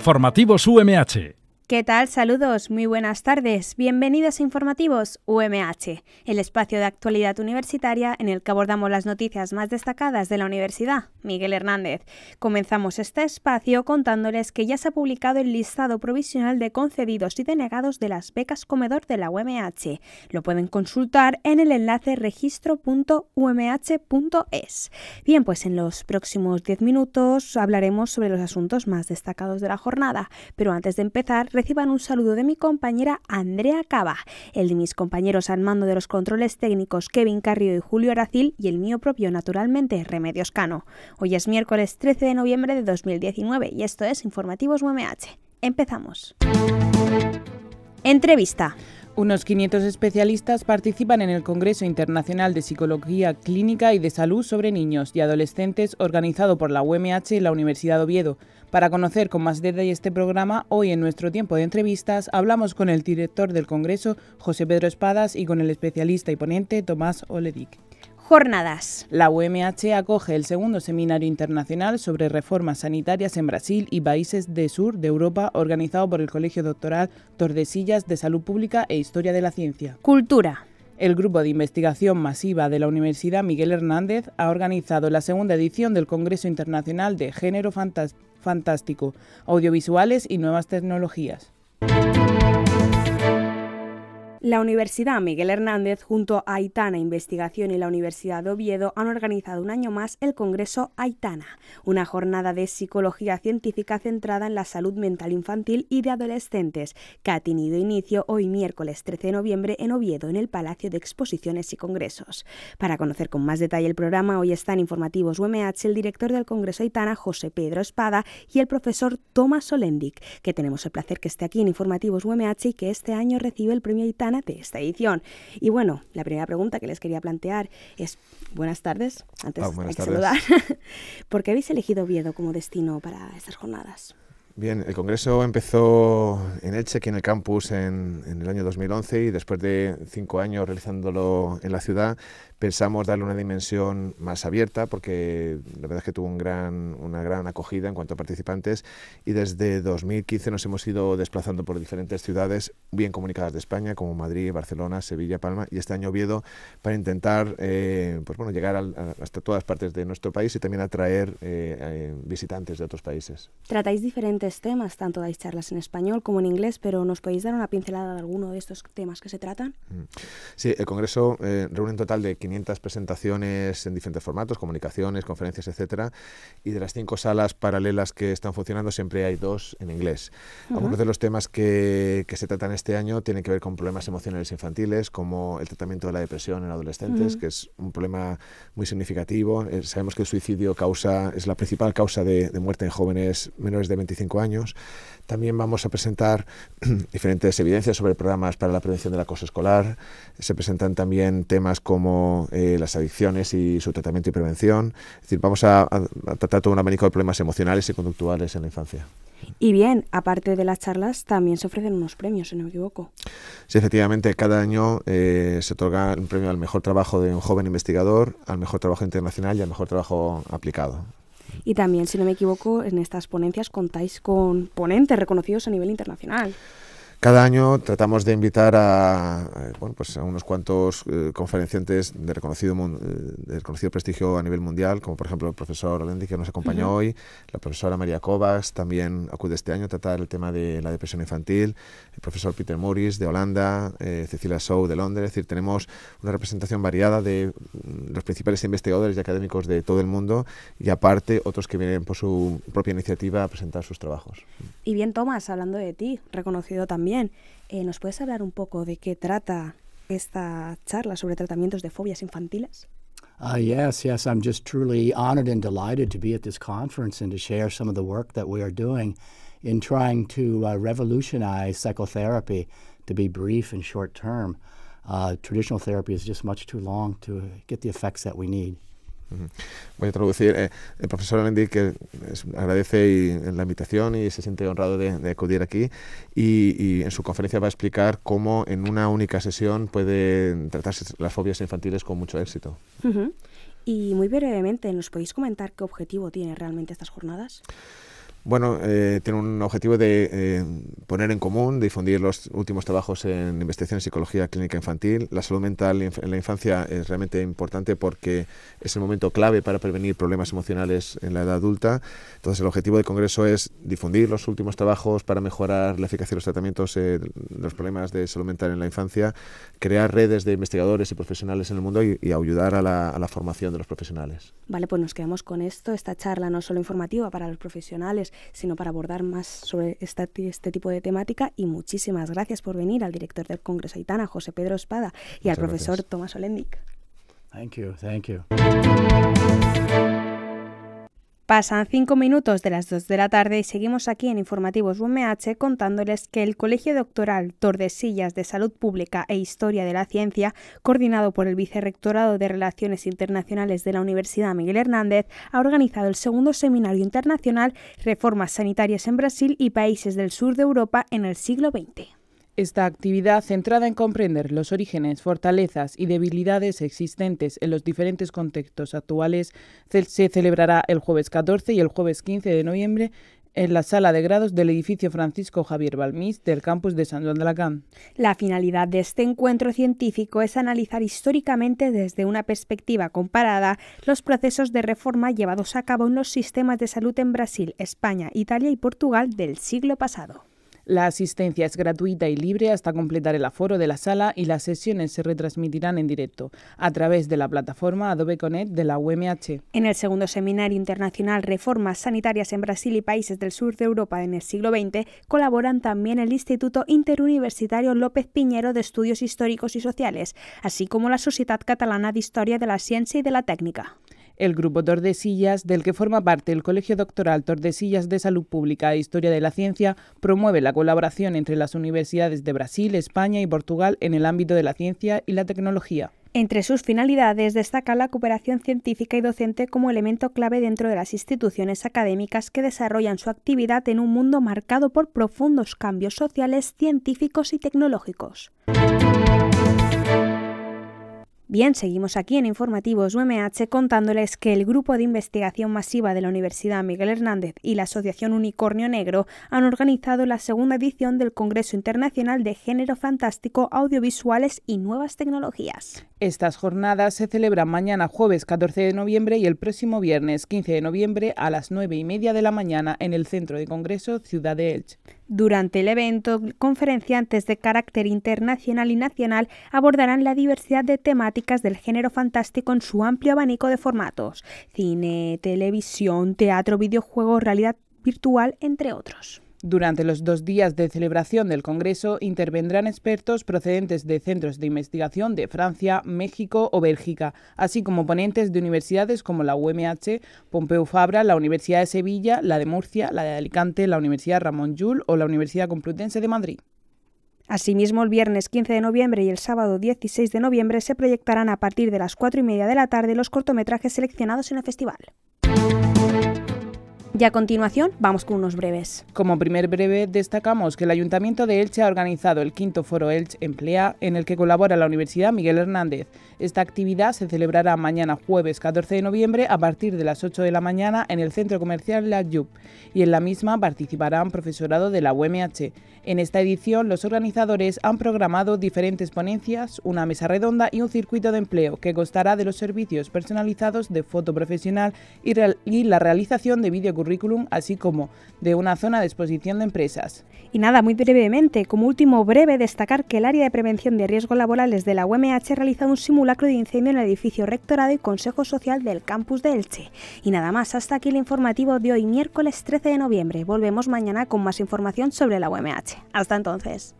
Informativos UMH. ¿Qué tal? Saludos, muy buenas tardes. Bienvenidos a Informativos UMH, el espacio de actualidad universitaria en el que abordamos las noticias más destacadas de la universidad. Miguel Hernández. Comenzamos este espacio contándoles que ya se ha publicado el listado provisional de concedidos y denegados de las becas comedor de la UMH. Lo pueden consultar en el enlace registro.umh.es. Bien, pues en los próximos 10 minutos hablaremos sobre los asuntos más destacados de la jornada, pero antes de empezar, reciban un saludo de mi compañera Andrea Cava, el de mis compañeros al mando de los controles técnicos Kevin Carrio y Julio Aracil y el mío propio, naturalmente, Remedios Cano. Hoy es miércoles 13 de noviembre de 2019 y esto es Informativos UMH. Empezamos. Entrevista. Unos 500 especialistas participan en el Congreso Internacional de Psicología Clínica y de Salud sobre Niños y Adolescentes organizado por la UMH y la Universidad de Oviedo. Para conocer con más detalle este programa, hoy en nuestro tiempo de entrevistas hablamos con el director del Congreso, José Pedro Espadas, y con el especialista y ponente Tomás Oledic jornadas. La UMH acoge el segundo seminario internacional sobre reformas sanitarias en Brasil y países de sur de Europa, organizado por el Colegio Doctoral Tordesillas de Salud Pública e Historia de la Ciencia. Cultura. El Grupo de Investigación Masiva de la Universidad Miguel Hernández ha organizado la segunda edición del Congreso Internacional de Género Fantástico, Audiovisuales y Nuevas Tecnologías. La Universidad Miguel Hernández junto a Aitana Investigación y la Universidad de Oviedo han organizado un año más el Congreso Aitana, una jornada de psicología científica centrada en la salud mental infantil y de adolescentes, que ha tenido inicio hoy miércoles 13 de noviembre en Oviedo, en el Palacio de Exposiciones y Congresos. Para conocer con más detalle el programa, hoy están informativos UMH, el director del Congreso Aitana, José Pedro Espada, y el profesor Tomás Solendic, que tenemos el placer que esté aquí en Informativos UMH y que este año recibe el premio Aitana de esta edición. Y bueno, la primera pregunta que les quería plantear es, buenas tardes, antes de ah, que saludar, ¿por qué habéis elegido Oviedo como destino para estas jornadas? Bien, el Congreso empezó en Elche, en el campus, en, el año 2011 y después de cinco años realizándolo en la ciudad, pensamos darle una dimensión más abierta porque la verdad es que tuvo un gran, una gran acogida en cuanto a participantes y desde 2015 nos hemos ido desplazando por diferentes ciudades bien comunicadas de España como Madrid, Barcelona, Sevilla, Palma y este año Oviedo para intentar eh, pues bueno, llegar hasta todas partes de nuestro país y también atraer eh, eh, visitantes de otros países. ¿Tratáis diferentes temas, tanto dais charlas en español como en inglés, pero ¿nos podéis dar una pincelada de alguno de estos temas que se tratan? Mm. Sí, el Congreso eh, reúne un total de 500 presentaciones en diferentes formatos, comunicaciones, conferencias, etcétera, y de las cinco salas paralelas que están funcionando siempre hay dos en inglés. Algunos de los temas que, se tratan este año tienen que ver con problemas emocionales infantiles, como el tratamiento de la depresión en adolescentes, que es un problema muy significativo. Eh, sabemos que el suicidio causa, es la principal causa de, de muerte en jóvenes menores de 25 años. También vamos a presentar diferentes evidencias sobre programas para la prevención del acoso escolar. Se presentan también temas como eh, las adicciones y su tratamiento y prevención. Es decir, vamos a, tratar todo un abanico de problemas emocionales y conductuales en la infancia. Y bien, aparte de las charlas, también se ofrecen unos premios, si no me equivoco. Sí, efectivamente, cada año eh, se otorga un premio al mejor trabajo de un joven investigador, al mejor trabajo internacional y al mejor trabajo aplicado. Y también, si no me equivoco, en estas ponencias contáis con ponentes reconocidos a nivel internacional. Cada año tratamos de invitar a, eh, pues a unos cuantos eh, conferenciantes eh, de reconocido, prestigio a nivel mundial, como por ejemplo el profesor Olendi, que nos acompañó hoy, la profesora María Kovacs, también acude este año a tratar el tema de la depresión infantil, el profesor Peter Morris de Holanda, Cecilia Sow de Londres, es decir, tenemos una representación variada de mm, los principales investigadores y académicos de todo el mundo y aparte otros que vienen por su propia iniciativa a presentar sus trabajos. Y bien, Tomás, hablando de ti, reconocido también también. Eh, ¿Nos puedes hablar un poco de qué trata esta charla sobre tratamientos de fobias infantiles? Uh, yes, yes, I'm just truly honored and delighted to be at this conference and to share some of the work that we are doing in trying to uh, revolutionize psychotherapy to be brief and short term. Uh, traditional therapy is just much too long to get the effects that we need. Voy a traducir. Eh, el profesor Alendi que agradece eh, la invitación y se siente honrado de, acudir aquí y, en su conferencia va a explicar cómo en una única sesión pueden tratarse las fobias infantiles con mucho éxito. Y muy brevemente, ¿nos podéis comentar qué objetivo tienen realmente estas jornadas? Bueno, eh, tiene un objetivo de eh, poner en común, difundir los últimos trabajos en investigación en psicología clínica infantil. La salud mental en la infancia es realmente importante porque es el momento clave para prevenir problemas emocionales en la edad adulta. Entonces, el objetivo del Congreso es difundir los últimos trabajos para mejorar la eficacia de los tratamientos eh, de los problemas de salud mental en la infancia, crear redes de investigadores y profesionales en el mundo y, ayudar a la, a la formación de los profesionales. Vale, pues nos quedamos con esto, esta charla no solo informativa para los profesionales, sino para abordar más sobre este tipo de temática. Y muchísimas gracias por venir al director del Congreso Aitana, José Pedro Espada, y al profesor Tomás Olendic. Thank you, Pasan cinco minutos de las dos de la tarde y seguimos aquí en Informativos UMH contándoles que el Colegio Doctoral Tordesillas de Salud Pública e Historia de la Ciencia, coordinado por el Vicerrectorado de Relaciones Internacionales de la Universidad Miguel Hernández, ha organizado el segundo seminario internacional Reformas Sanitarias en Brasil y Países del Sur de Europa en el siglo XX. Esta actividad, centrada en comprender los orígenes, fortalezas y debilidades existentes en los diferentes contextos actuales, se celebrará el jueves 14 y el jueves 15 de noviembre en la sala de grados del edificio Francisco Javier Balmís del campus de San Juan de Cámara. La finalidad de este encuentro científico es analizar históricamente desde una perspectiva comparada los procesos de reforma llevados a cabo en los sistemas de salud en Brasil, España, Italia y Portugal del siglo pasado. La asistencia es gratuita y libre hasta completar el aforo de la sala y las sesiones se retransmitirán en directo a través de la plataforma Adobe Connect de la UMH. En el segundo seminario internacional Reformas Sanitarias en Brasil y Países del Sur de Europa en el siglo XX colaboran también el Instituto Interuniversitario López Piñero de Estudios Históricos y Sociales, así como la Sociedad Catalana de Historia de la Ciencia y de la Técnica. El grupo Tordesillas, del que forma parte el Colegio Doctoral Tordesillas de Salud Pública e Historia de la Ciencia, promueve la colaboración entre las universidades de Brasil, España y Portugal en el ámbito de la ciencia y la tecnología. Entre sus finalidades destaca la cooperación científica y docente como elemento clave dentro de las instituciones académicas que desarrollan su actividad en un mundo marcado por profundos cambios sociales, científicos y tecnológicos. Bien, seguimos aquí en Informativos UMH contándoles que el Grupo de Investigación Masiva de la Universidad Miguel Hernández y la Asociación Unicornio Negro han organizado la segunda edición del Congreso Internacional de Género Fantástico, Audiovisuales y Nuevas Tecnologías. Estas jornadas se celebran mañana jueves 14 de noviembre y el próximo viernes 15 de noviembre a las 9 y media de la mañana en el Centro de Congreso Ciudad de Elche. Durante el evento, conferenciantes de carácter internacional y nacional abordarán la diversidad de temáticas del género fantástico en su amplio abanico de formatos, cine, televisión, teatro, videojuegos, realidad virtual, entre otros. Durante los dos días de celebración del Congreso intervendrán expertos procedentes de centros de investigación de Francia, México o Bélgica, así como ponentes de universidades como la UMH, Pompeu Fabra, la Universidad de Sevilla, la de Murcia, la de Alicante, la Universidad Ramón Llull o la Universidad Complutense de Madrid. Asimismo, el viernes 15 de noviembre y el sábado 16 de noviembre se proyectarán a partir de las cuatro y media de la tarde los cortometrajes seleccionados en el festival. Y a continuación vamos con unos breves. Como primer breve destacamos que el Ayuntamiento de Elche ha organizado el quinto foro Elche Emplea en el que colabora la Universidad Miguel Hernández. Esta actividad se celebrará mañana jueves 14 de noviembre a partir de las 8 de la mañana en el Centro Comercial La Yup y en la misma participarán profesorado de la UMH. En esta edición, los organizadores han programado diferentes ponencias, una mesa redonda y un circuito de empleo que constará de los servicios personalizados de foto profesional y, la realización de videocurrículum, así como de una zona de exposición de empresas. Y nada, muy brevemente, como último breve, destacar que el área de prevención de riesgos laborales de la UMH ha realizado un simulacro de incendio en el edificio rectorado y Consejo Social del campus de Elche. Y nada más, hasta aquí el informativo de hoy, miércoles 13 de noviembre. Volvemos mañana con más información sobre la UMH. Hasta entonces.